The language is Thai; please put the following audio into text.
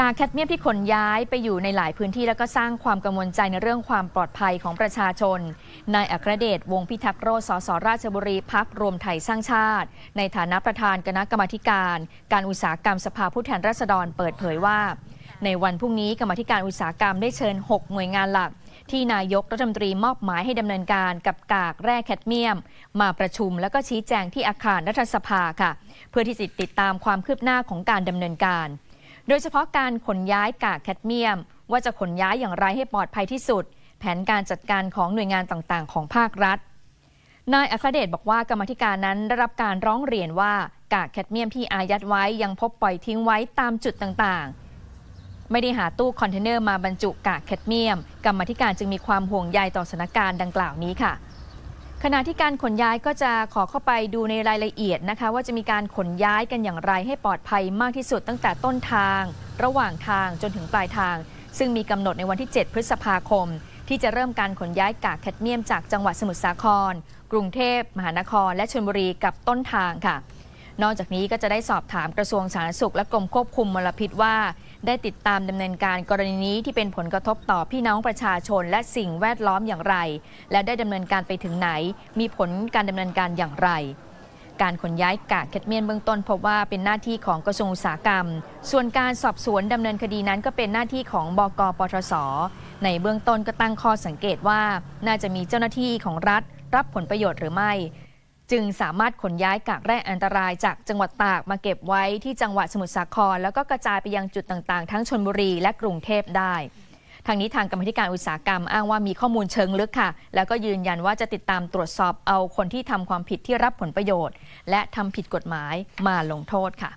กาแคดเมียมที่ขนย้ายไปอยู่ในหลายพื้นที่แล้วก็สร้างความกังวลใจในเรื่องความปลอดภัยของประชาชน นายอัครเดช วงพิทักษ์โรสส ราชบุรีพักรวมไทยสร้างชาติ ในฐานะประธานคณะกรรมการ การอุตสาหกรรมสภาผู้แทนราษฎรเปิดเผยว่า ในวันพรุ่งนี้กรรมธิการอุตสาหกรรมได้เชิญ 6 หน่วยงานหลัก ที่นายกรัฐมนตรีมอบหมายให้ดำเนินการกับกากแร่แคดเมียม มาประชุมและก็ชี้แจงที่อาคารรัฐสภาค่ะ เพื่อที่จะติดตามความคืบหน้าของการดำเนินการโดยเฉพาะการขนย้ายกากแคดเมียม ว่าจะขนย้ายอย่างไรให้ปลอดภัยที่สุด แผนการจัดการของหน่วยงานต่างๆของภาครัฐ นายอัครเดชบอกว่ากรรมธิการนั้นได้รับการร้องเรียนว่ากากแคดเมียมที่อายัดไว้ยังพบปล่อยทิ้งไว้ตามจุดต่างๆ ไม่ได้หาตู้คอนเทนเนอร์มาบรรจุกากแคดเมียมกรรมธิการจึงมีความห่วงใยต่อสถานการณ์ดังกล่าวนี้ค่ะขณะที่การขนย้ายก็จะขอเข้าไปดูในรายละเอียดนะคะ ว่าจะมีการขนย้ายกันอย่างไรให้ปลอดภัยมากที่สุดตั้งแต่ต้นทาง ระหว่างทางจนถึงปลายทาง ซึ่งมีกำหนดในวันที่ 7 พฤษภาคม ที่จะเริ่มการขนย้ายกากแคดเมียมจากจังหวัดสมุทรสาคร กรุงเทพมหานครและชลบุรีกับต้นทางค่ะนอกจากนี้ก็จะได้สอบถามกระทรวงสาธารณสุขและกรมควบคุมมลพิษว่า ได้ติดตามดำเนินการกรณีนี้ที่เป็นผลกระทบต่อพี่น้องประชาชนและสิ่งแวดล้อมอย่างไร และได้ดำเนินการไปถึงไหน มีผลการดำเนินการอย่างไร การขนย้ายกากแคดเมียนเบื้องต้น พบว่าเป็นหน้าที่ของกระทรวงอุตสาหกรรม ส่วนการสอบสวนดำเนินคดีนั้นก็เป็นหน้าที่ของบกปทศในเบื้องต้นก็ตั้งข้อสังเกตว่า น่าจะมีเจ้าหน้าที่ของรัฐรับผลประโยชน์หรือไม่จึงสามารถขนย้ายกากแร่อันตรายจากจังหวัดตากมาเก็บไว้ที่จังหวัดสมุทรสาคร แล้วก็กระจายไปยังจุดต่าง ๆ ทั้งชนบุรีและกรุงเทพได้ ทางนี้ทางกรรมธิการอุตสาหกรรมอ้างว่ามีข้อมูลเชิงลึกค่ะ แล้วก็ยืนยันว่าจะติดตามตรวจสอบเอาคนที่ทำความผิดที่รับผลประโยชน์ และทำผิดกฎหมายมาลงโทษค่ะ